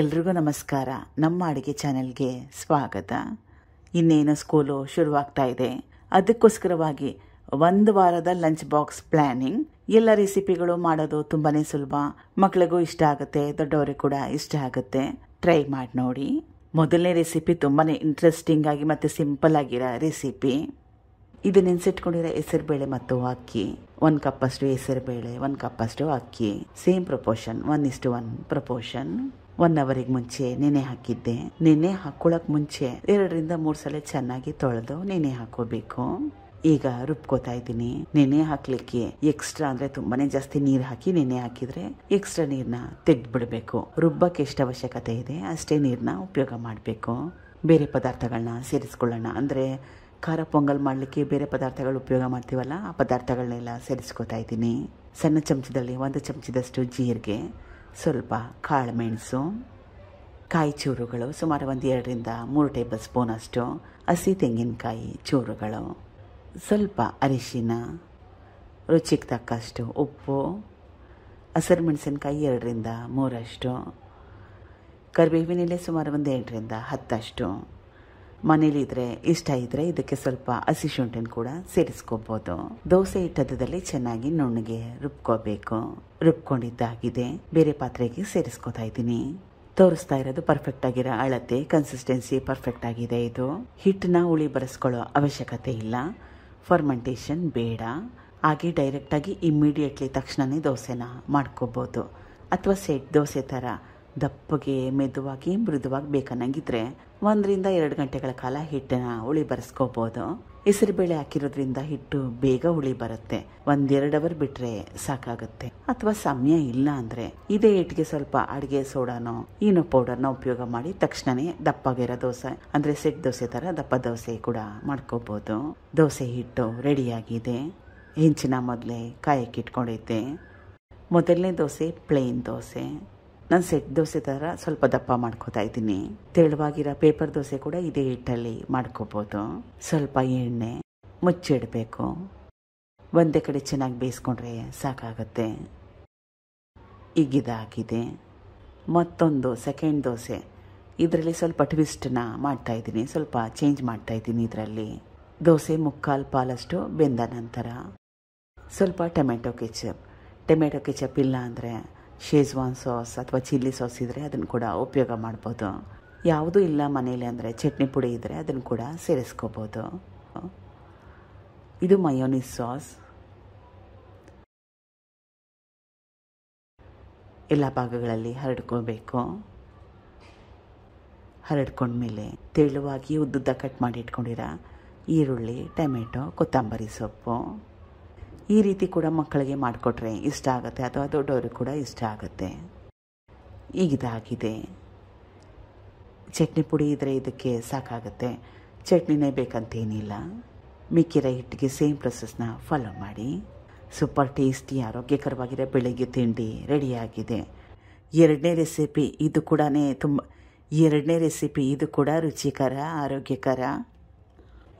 ಎಲ್ರಿಗೂ ನಮಸ್ಕಾರ ನಮ್ಮ ಅಡುಗೆ ಚಾನೆಲ್ಗೆ ಸ್ವಾಗತ ಇನ್ನೇನು ಸ್ಕೂಲು ಶುರುವಾಗ್ತಾ ಇದೆ ಅದಕ್ಕೋಸ್ಕರವಾಗಿ ಒಂದು ವಾರದ ಲಂಚ್ ಬಾಕ್ಸ್ ಪ್ಲ್ಯಾನಿಂಗ್ ಎಲ್ಲ ರೆಸಿಪಿಗಳು ಮಾಡೋದು ತುಂಬಾನೇ ಸುಲಭ ಮಕ್ಕಳಿಗೂ ಇಷ್ಟ ಆಗುತ್ತೆ ದೊಡ್ಡವರಿಗೂ ಕೂಡ ಇಷ್ಟ ಆಗುತ್ತೆ ಟ್ರೈ ಮಾಡಿ ನೋಡಿ ಮೊದಲನೇ ರೆಸಿಪಿ ತುಂಬಾ ಇಂಟ್ರೆಸ್ಟಿಂಗ್ ಆಗಿ ಮತ್ತು ಸಿಂಪಲ್ ಆಗಿರೋ ರೆಸಿಪಿ ಇದು ನೆನೆಸಿಟ್ಕೊಂಡಿರೋ ಹೆಸರುಬೇಳೆ ಮತ್ತು ಅಕ್ಕಿ ಒಂದು ಕಪ್ಪಷ್ಟು ಹೆಸರುಬೇಳೆ ಒಂದು ಕಪ್ಪಷ್ಟು ಅಕ್ಕಿ ಸೇಮ್ ಪ್ರಪೋರ್ಷನ್ ಒನ್ ಇಷ್ಟು ಒನ್ ಪ್ರಪೋರ್ಷನ್ ಒನ್ ಅವರಿಗೆ ಮುಂಚೆ ನೆನೆ ಹಾಕಿದ್ದೆ ನೆನೆ ಹಾಕೊಳಕ್ ಮುಂಚೆ ಎರಡರಿಂದ ಮೂರು ಸಲ ಚೆನ್ನಾಗಿ ತೊಳೆದು ನೆನೆ ಹಾಕೋಬೇಕು ಈಗ ರುಬ್ಕೋತಾ ಇದ್ದೀನಿ ನೆನೆ ಹಾಕ್ಲಿಕ್ಕೆ ಎಕ್ಸ್ಟ್ರಾ ಅಂದ್ರೆ ತುಂಬಾನೇ ಜಾಸ್ತಿ ನೀರ್ ಹಾಕಿ ನೆನೆ ಹಾಕಿದ್ರೆ ಎಕ್ಸ್ಟ್ರಾ ನೀರ್ನ ಬಿಡಬೇಕು ರುಬ್ಬಕ್ಕೆ ಎಷ್ಟು ಅವಶ್ಯಕತೆ ಇದೆ ಅಷ್ಟೇ ನೀರ್ನ ಉಪಯೋಗ ಮಾಡಬೇಕು ಬೇರೆ ಪದಾರ್ಥಗಳನ್ನ ಸೇರಿಸ್ಕೊಳ್ಳೋಣ ಅಂದ್ರೆ ಖಾರ ಪೊಂಗಲ್ ಮಾಡ್ಲಿಕ್ಕೆ ಬೇರೆ ಪದಾರ್ಥಗಳು ಉಪಯೋಗ ಮಾಡ್ತೀವಲ್ಲ ಆ ಪದಾರ್ಥಗಳನ್ನೆಲ್ಲ ಸೇರಿಸ್ಕೋತಾ ಇದ್ದೀನಿ ಸಣ್ಣ ಚಮಚದಲ್ಲಿ ಒಂದು ಚಮಚದಷ್ಟು ಜೀರಿಗೆ ಸ್ವಲ್ಪ ಕಾಳುಮೆಣಸು ಕಾಯಿ ಚೂರುಗಳು ಸುಮಾರು ಒಂದು ಎರಡರಿಂದ ಮೂರು ಟೇಬಲ್ ಸ್ಪೂನ್ ಅಷ್ಟು ಹಸಿ ತೆಂಗಿನಕಾಯಿ ಚೂರುಗಳು ಸ್ವಲ್ಪ ಅರಿಶಿನ ರುಚಿಗೆ ತಕ್ಕಷ್ಟು ಉಪ್ಪು ಹಸಿರು ಮೆಣಸಿನಕಾಯಿ ಎರಡರಿಂದ ಮೂರಷ್ಟು ಕರಿಬೇವಿನೆಲೆ ಸುಮಾರು ಒಂದು ಎರಡರಿಂದ ಹತ್ತಷ್ಟು ಮನೇಲಿದ್ರೆ ಇಷ್ಟ ಇದ್ರೆ ಇದಕ್ಕೆ ಸ್ವಲ್ಪ ಹಸಿ ಶುಂಠಿನ ಕೂಡ ಸೇರಿಸ್ಕೋಬಹುದು ದೋಸೆ ಹಿಟ್ಟದಲ್ಲಿ ಚೆನ್ನಾಗಿ ನುಣ್ಣಗೆ ರುಬ್ಕೋಬೇಕು ರುಬ್ಕೊಂಡಿದ್ದಾಗಿದೆ ಬೇರೆ ಪಾತ್ರೆಗೆ ಸೇರಿಸ್ಕೋತಾ ಇದ್ದೀನಿ ತೋರಿಸ್ತಾ ಇರೋದು ಪರ್ಫೆಕ್ಟ್ ಆಗಿರೋ ಅಳತೆ ಕನ್ಸಿಸ್ಟೆನ್ಸಿ ಪರ್ಫೆಕ್ಟ್ ಆಗಿದೆ ಇದು ಹಿಟ್ಟನ್ನ ಉಳಿ ಬರೆಸ್ಕೊಳ್ಳೋ ಅವಶ್ಯಕತೆ ಇಲ್ಲ ಫರ್ಮೆಂಟೇಷನ್ ಬೇಡ ಹಾಗೆ ಡೈರೆಕ್ಟಾಗಿ ಇಮ್ಮಿಡಿಯೇಟ್ಲಿ ತಕ್ಷಣನೇ ದೋಸೆನ ಮಾಡ್ಕೋಬೋದು ಅಥವಾ ಸೆಟ್ ದೋಸೆ ಥರ ದಪ್ಪಗೆ ಮೆದುವಾಗಿ ಮೃದುವಾಗಿ ಬೇಕನ್ನಂಗಿದ್ರೆ ಒಂದರಿಂದ ಎರಡು ಗಂಟೆಗಳ ಕಾಲ ಹಿಟ್ಟನ್ನ ಹುಳಿ ಬರೆಸ್ಕೋಬೋದು ಹೆಸರುಬೇಳೆ ಹಾಕಿರೋದ್ರಿಂದ ಹಿಟ್ಟು ಬೇಗ ಹುಳಿ ಬರುತ್ತೆ ಒಂದೆರಡು ಅವರ್ ಬಿಟ್ರೆ ಸಾಕಾಗುತ್ತೆ ಅಥವಾ ಸಮಯ ಇಲ್ಲ ಅಂದ್ರೆ ಇದೇ ಹಿಟ್ಟಿಗೆ ಸ್ವಲ್ಪ ಅಡಿಗೆ ಸೋಡಾನೋ ಏನೋ ಪೌಡರ್ನ ಉಪಯೋಗ ಮಾಡಿ ತಕ್ಷಣನೇ ದಪ್ಪಾಗಿರೋ ದೋಸೆ ಅಂದ್ರೆ ಸೆಟ್ ದೋಸೆ ತರ ದಪ್ಪ ದೋಸೆ ಕೂಡ ಮಾಡ್ಕೋಬಹುದು ದೋಸೆ ಹಿಟ್ಟು ರೆಡಿಯಾಗಿದೆ ಹೆಂಚಿನ ಮೊದಲೇ ಕಾಯಕ್ಕಿಟ್ಕೊಂಡಿದ್ದೆ ಮೊದಲನೇ ದೋಸೆ ಪ್ಲೇನ್ ದೋಸೆ ನಾನು ಸೆಟ್ ದೋಸೆ ಥರ ಸ್ವಲ್ಪ ದಪ್ಪ ಮಾಡ್ಕೋತಾ ಇದ್ದೀನಿ ತೆಳುವಾಗಿರೋ ಪೇಪರ್ ದೋಸೆ ಕೂಡ ಇದೇ ಹಿಟ್ಟಲ್ಲಿ ಮಾಡ್ಕೋಬೋದು ಸ್ವಲ್ಪ ಎಣ್ಣೆ ಮುಚ್ಚಿಡಬೇಕು ಒಂದೇ ಕಡೆ ಚೆನ್ನಾಗಿ ಬೇಯಿಸ್ಕೊಂಡ್ರೆ ಸಾಕಾಗುತ್ತೆ ಈಗಿದಾಗಿದೆ ಮತ್ತೊಂದು ಸೆಕೆಂಡ್ ದೋಸೆ ಇದರಲ್ಲಿ ಸ್ವಲ್ಪ ಟ್ವಿಸ್ಟನ್ನ ಇದ್ದೀನಿ ಸ್ವಲ್ಪ ಚೇಂಜ್ ಮಾಡ್ತಾ ಇದ್ದೀನಿ ಇದರಲ್ಲಿ ದೋಸೆ ಮುಕ್ಕಾಲು ಪಾಲಷ್ಟು ಬೆಂದ ನಂತರ ಸ್ವಲ್ಪ ಟೊಮೆಟೊ ಕೆಚಪ್ ಟೊಮೆಟೊ ಕೆಚಪ್ ಇಲ್ಲ ಅಂದರೆ ಶೇಜ್ವಾನ್ ಸಾಸ್ ಅಥವಾ ಚಿಲ್ಲಿ ಸಾಸ್ ಇದ್ದರೆ ಅದನ್ನು ಕೂಡ ಉಪಯೋಗ ಮಾಡ್ಬೋದು ಯಾವುದೂ ಇಲ್ಲ ಮನೇಲಿ ಅಂದರೆ ಚಟ್ನಿ ಪುಡಿ ಇದ್ದರೆ ಅದನ್ನು ಕೂಡ ಸೇರಿಸ್ಕೋಬೋದು ಇದು ಮಯೋನಿಸ್ ಸಾಸ್ ಎಲ್ಲ ಭಾಗಗಳಲ್ಲಿ ಹರಡ್ಕೋಬೇಕು ಹರಡ್ಕೊಂಡ್ಮೇಲೆ ತೆಳುವಾಗಿ ಉದ್ದುದ್ದ ಕಟ್ ಮಾಡಿ ಇಟ್ಕೊಂಡಿರ ಈರುಳ್ಳಿ ಟೊಮೆಟೊ ಕೊತ್ತಂಬರಿ ಸೊಪ್ಪು ಈ ರೀತಿ ಕೂಡ ಮಕ್ಕಳಿಗೆ ಮಾಡಿಕೊಟ್ರೆ ಇಷ್ಟ ಆಗುತ್ತೆ ಅಥವಾ ದೊಡ್ಡವರು ಕೂಡ ಇಷ್ಟ ಆಗುತ್ತೆ ಈಗಿದಾಗಿದೆ ಚಟ್ನಿ ಪುಡಿ ಇದ್ದರೆ ಇದಕ್ಕೆ ಸಾಕಾಗುತ್ತೆ ಚಟ್ನಿನೇ ಬೇಕಂತೇನಿಲ್ಲ ಮಿಕ್ಕಿರ ಹಿಟ್ಟಿಗೆ ಸೇಮ್ ಪ್ರೊಸೆಸ್ನ ಫಾಲೋ ಮಾಡಿ ಸೂಪರ್ ಟೇಸ್ಟಿ ಆರೋಗ್ಯಕರವಾಗಿರೋ ಬೆಳಿಗ್ಗೆ ತಿಂಡಿ ರೆಡಿಯಾಗಿದೆ ಎರಡನೇ ರೆಸಿಪಿ ಇದು ಕೂಡ ತುಂಬ ಎರಡನೇ ರೆಸಿಪಿ ಇದು ಕೂಡ ರುಚಿಕರ ಆರೋಗ್ಯಕರ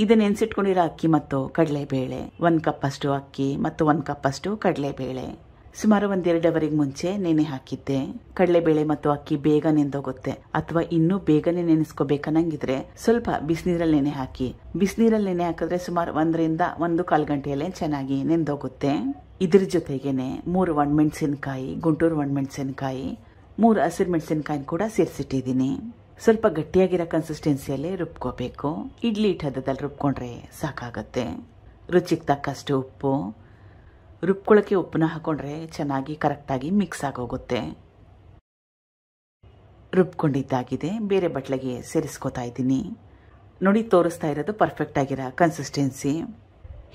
ಇದನ್ನ ನೆನೆಸಿಟ್ಕೊಂಡಿರೋ ಅಕ್ಕಿ ಮತ್ತು ಕಡಲೆಬೇಳೆ ಒಂದು ಕಪ್ ಅಷ್ಟು ಅಕ್ಕಿ ಮತ್ತು ಒಂದು ಕಪ್ ಅಷ್ಟು ಕಡಲೆಬೇಳೆ ಸುಮಾರು ಒಂದೆರಡು ಅವರಿಗೆ ಮುಂಚೆ ನೆನೆ ಹಾಕಿದ್ದೆ ಕಡಲೆಬೇಳೆ ಮತ್ತು ಅಕ್ಕಿ ಬೇಗ ನೆಂದೋಗುತ್ತೆ ಅಥವಾ ಇನ್ನೂ ಬೇಗನೆ ನೆನೆಸ್ಕೋಬೇಕನ್ನಂಗಿದ್ರೆ ಸ್ವಲ್ಪ ಬಿಸಿನೀರಲ್ಲಿ ನೆನೆ ಹಾಕಿ ಬಿಸಿನೀರಲ್ಲಿ ನೆನೆ ಹಾಕಿದ್ರೆ ಸುಮಾರು ಒಂದರಿಂದ ಒಂದು ಕಾಲು ಗಂಟೆಯಲ್ಲೇ ಚೆನ್ನಾಗಿ ನೆಂದೋಗುತ್ತೆ ಇದ್ರ ಜೊತೆಗೇನೆ ಮೂರು ಒಣಮೆಣಸಿನಕಾಯಿ ಗುಂಟೂರು ಒಣಮೆಣಸಿನಕಾಯಿ ಮೂರು ಹಸಿರು ಮೆಣಸಿನಕಾಯಿ ಕೂಡ ಸೇರಿಸಿಟ್ಟಿದ್ದೀನಿ ಸ್ವಲ್ಪ ಗಟ್ಟಿಯಾಗಿರೋ ಕನ್ಸಿಸ್ಟೆನ್ಸಿಯಲ್ಲೇ ರುಬ್ಕೋಬೇಕು ಇಡ್ಲಿ ಹಿಟ್ಟದಲ್ಲಿ ರುಬ್ಕೊಂಡ್ರೆ ಸಾಕಾಗುತ್ತೆ ರುಚಿಗೆ ತಕ್ಕಷ್ಟು ಉಪ್ಪು ರುಬ್ಕೊಳ್ಳೋಕ್ಕೆ ಉಪ್ಪನ್ನ ಹಾಕೊಂಡ್ರೆ ಚೆನ್ನಾಗಿ ಕರೆಕ್ಟಾಗಿ ಮಿಕ್ಸ್ ಆಗೋಗುತ್ತೆ ರುಬ್ಕೊಂಡಿದ್ದಾಗಿದೆ ಬೇರೆ ಬಟ್ಲಿಗೆ ಸೇರಿಸ್ಕೋತಾ ಇದ್ದೀನಿ ನೋಡಿ ತೋರಿಸ್ತಾ ಇರೋದು ಪರ್ಫೆಕ್ಟ್ ಆಗಿರೋ ಕನ್ಸಿಸ್ಟೆನ್ಸಿ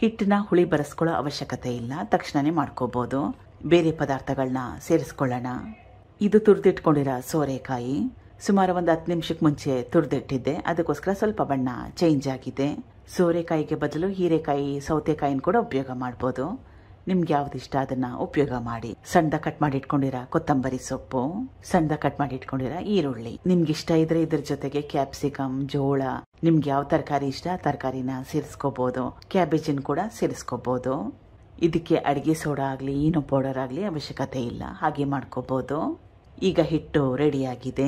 ಹಿಟ್ಟನ್ನ ಹುಳಿ ಬರೆಸ್ಕೊಳ್ಳೋ ಅವಶ್ಯಕತೆ ಇಲ್ಲ ತಕ್ಷಣನೇ ಮಾಡ್ಕೋಬೋದು ಬೇರೆ ಪದಾರ್ಥಗಳನ್ನ ಸೇರಿಸ್ಕೊಳ್ಳೋಣ ಇದು ತುರಿದಿಟ್ಕೊಂಡಿರೋ ಸೋರೆಕಾಯಿ ಸುಮಾರು ಒಂದು ಹತ್ತು ನಿಮಿಷಕ್ಕೆ ಮುಂಚೆ ತುರಿದಿಟ್ಟಿದ್ದೆ ಅದಕ್ಕೋಸ್ಕರ ಸ್ವಲ್ಪ ಬಣ್ಣ ಚೇಂಜ್ ಆಗಿದೆ ಸೋರೆಕಾಯಿಗೆ ಬದಲು ಹೀರೆಕಾಯಿ ಸೌತೆಕಾಯಿನ ಕೂಡ ಉಪಯೋಗ ಮಾಡ್ಬೋದು ನಿಮ್ಗೆ ಯಾವ್ದು ಇಷ್ಟ ಅದನ್ನ ಉಪಯೋಗ ಮಾಡಿ ಸಣ್ಣ ಕಟ್ ಮಾಡಿ ಇಟ್ಕೊಂಡಿರ ಕೊತ್ತಂಬರಿ ಸೊಪ್ಪು ಸಣ್ಣದ ಕಟ್ ಮಾಡಿ ಇಟ್ಕೊಂಡಿರ ಈರುಳ್ಳಿ ನಿಮ್ಗೆ ಇಷ್ಟ ಇದ್ರೆ ಇದ್ರ ಜೊತೆಗೆ ಕ್ಯಾಪ್ಸಿಕಮ್ ಜೋಳ ನಿಮ್ಗೆ ಯಾವ ತರಕಾರಿ ಇಷ್ಟ ತರಕಾರಿನ ಸೇರಿಸ್ಕೋಬಹುದು ಕ್ಯಾಬೇಜಿನ ಕೂಡ ಸೇರಿಸ್ಕೋಬಹುದು ಇದಕ್ಕೆ ಅಡಿಗೆ ಸೋಡಾ ಆಗಲಿ ಈನೋ ಪೌಡರ್ ಆಗಲಿ ಅವಶ್ಯಕತೆ ಇಲ್ಲ ಹಾಗೆ ಮಾಡ್ಕೋಬಹುದು ಈಗ ಹಿಟ್ಟು ರೆಡಿ ಆಗಿದೆ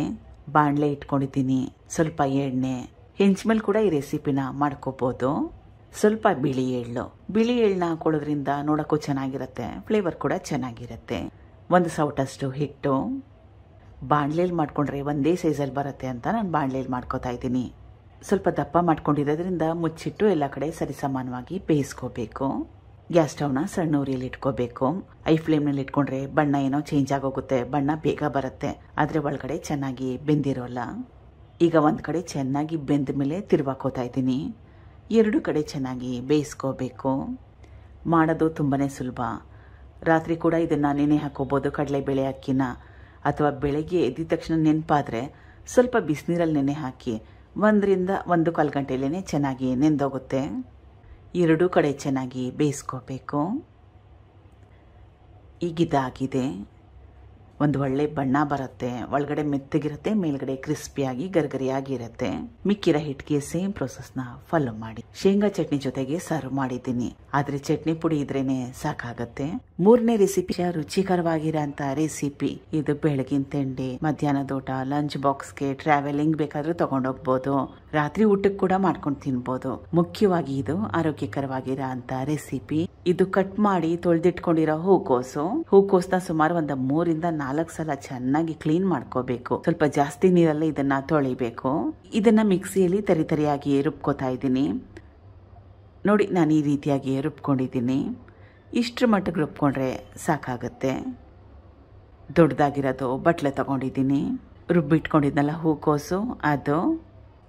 ಬಾಣಲೆ ಇಟ್ಕೊಂಡಿದ್ದೀನಿ ಸ್ವಲ್ಪ ಎಣ್ಣೆ ಹೆಂಚ್ಮೇಲ್ ಕೂಡ ಈ ರೆಸಿಪಿನ ಮಾಡ್ಕೋಬಹುದು ಸ್ವಲ್ಪ ಬಿಳಿ ಎಳ್ಳು ಬಿಳಿ ಎಳ್ಳನ್ನ ಹಾಕೊಳ್ಳೋದ್ರಿಂದ ನೋಡಕ್ಕೂ ಚೆನ್ನಾಗಿರುತ್ತೆ ಫ್ಲೇವರ್ ಕೂಡ ಚೆನ್ನಾಗಿರುತ್ತೆ ಒಂದು ಸೌಟಷ್ಟು ಹಿಟ್ಟು ಬಾಣ್ಲೇಲಿ ಮಾಡ್ಕೊಂಡ್ರೆ ಒಂದೇ ಸೈಜಲ್ಲಿ ಬರುತ್ತೆ ಅಂತ ನಾನು ಬಾಣ್ಲೇಲಿ ಮಾಡ್ಕೋತಾ ಇದ್ದೀನಿ ಸ್ವಲ್ಪ ದಪ್ಪ ಮಾಡ್ಕೊಂಡಿರೋದ್ರಿಂದ ಮುಚ್ಚಿಟ್ಟು ಎಲ್ಲ ಕಡೆ ಸರಿಸಮಾನವಾಗಿ ಬೇಯಿಸ್ಕೋಬೇಕು ಗ್ಯಾಸ್ ಸ್ಟವ್ನ ಸಣ್ಣ ಉರಿಯಲ್ಲಿ ಇಟ್ಕೋಬೇಕು ಐ ಫ್ಲೇಮ್ನಲ್ಲಿ ಇಟ್ಕೊಂಡ್ರೆ ಬಣ್ಣ ಏನೋ ಚೇಂಜ್ ಆಗೋಗುತ್ತೆ ಬಣ್ಣ ಬೇಗ ಬರುತ್ತೆ ಆದರೆ ಒಳಗಡೆ ಚೆನ್ನಾಗಿ ಬೆಂದಿರೋಲ್ಲ ಈಗ ಒಂದು ಕಡೆ ಚೆನ್ನಾಗಿ ಬೆಂದ ಮೇಲೆ ತಿರುವಾಕೋತಾ ಇದ್ದೀನಿ ಎರಡು ಕಡೆ ಚೆನ್ನಾಗಿ ಬೇಯಿಸ್ಕೋಬೇಕು ಮಾಡೋದು ತುಂಬಾ ಸುಲಭ ರಾತ್ರಿ ಕೂಡ ಇದನ್ನು ನೆನೆ ಹಾಕೋಬೋದು ಕಡಲೆಬೇಳೆ ಅಕ್ಕಿನ ಅಥವಾ ಬೆಳಗ್ಗೆ ಎದ್ದಿದ ತಕ್ಷಣ ನೆನಪಾದರೆ ಸ್ವಲ್ಪ ಬಿಸಿನೀರಲ್ಲಿ ನೆನೆ ಹಾಕಿ ಒಂದರಿಂದ ಒಂದು ಕಾಲು ಗಂಟೆಯಲ್ಲೇ ಚೆನ್ನಾಗಿ ನೆಂದೋಗುತ್ತೆ ಎರಡೂ ಕಡೆ ಚೆನ್ನಾಗಿ ಬೇಯಿಸ್ಕೋಬೇಕು ಈಗಿದಾಗಿದೆ ಒಂದು ಒಳ್ಳೆ ಬಣ್ಣ ಬರುತ್ತೆ ಒಳಗಡೆ ಮೆತ್ತಗಿರುತ್ತೆ ಮೇಲ್ಗಡೆ ಕ್ರಿಸ್ಪಿಯಾಗಿ ಗರಿಗರಿಯಾಗಿರುತ್ತೆ ಮಿಕ್ಕಿರ ಹಿಟ್ಗೆ ಸೇಮ್ ಪ್ರೊಸೆಸ್ನ ಫಾಲೋ ಮಾಡಿ ಶೇಂಗಾ ಚಟ್ನಿ ಜೊತೆಗೆ ಸರ್ವ್ ಮಾಡಿದ್ದೀನಿ ಆದ್ರೆ ಚಟ್ನಿ ಪುಡಿ ಇದ್ರೇನೆ ಸಾಕಾಗತ್ತೆ ಮೂರನೇ ರೆಸಿಪಿ ರುಚಿಕರವಾಗಿರೋ ರೆಸಿಪಿ ಇದು ಬೆಳಗಿನ ತಿಂಡಿ ಮಧ್ಯಾಹ್ನದ ಊಟ ಲಂಚ್ ಬಾಕ್ಸ್ಗೆ ಟ್ರಾವೆಲಿಂಗ್ ಬೇಕಾದ್ರೂ ತಗೊಂಡೋಗ್ಬೋದು ರಾತ್ರಿ ಊಟಕ್ಕೆ ಕೂಡ ಮಾಡ್ಕೊಂಡು ತಿನ್ಬೋದು ಮುಖ್ಯವಾಗಿ ಇದು ಆರೋಗ್ಯಕರವಾಗಿರೋ ಅಂತ ರೆಸಿಪಿ ಇದು ಕಟ್ ಮಾಡಿ ತೊಳೆದಿಟ್ಕೊಂಡಿರೋ ಹೂಕೋಸು ಹೂಕೋಸ್ನ ಸುಮಾರು ಒಂದ್ ಮೂರಿಂದ ನಾಲ್ಕು ಸಲ ಚೆನ್ನಾಗಿ ಕ್ಲೀನ್ ಮಾಡ್ಕೋಬೇಕು ಸ್ವಲ್ಪ ಜಾಸ್ತಿ ನೀರಲ್ಲಿ ಇದನ್ನ ತೊಳಿಬೇಕು ಇದನ್ನ ಮಿಕ್ಸಿಯಲ್ಲಿ ತರಿ ತರಿಯಾಗಿ ರುಬ್ಕೋತಾ ಇದ್ದೀನಿ ನೋಡಿ ನಾನು ಈ ರೀತಿಯಾಗಿ ರುಬ್ಕೊಂಡಿದ್ದೀನಿ ಇಷ್ಟರ ಮಟ್ಟಿಗೆ ರುಬ್ಕೊಂಡ್ರೆ ಸಾಕಾಗುತ್ತೆ ದೊಡ್ಡದಾಗಿರೋದು ಬಟ್ಲೆ ತಗೊಂಡಿದ್ದೀನಿ ರುಬ್ಬಿಟ್ಕೊಂಡಿದ್ನಲ್ಲ ಹೂಕೋಸು ಅದು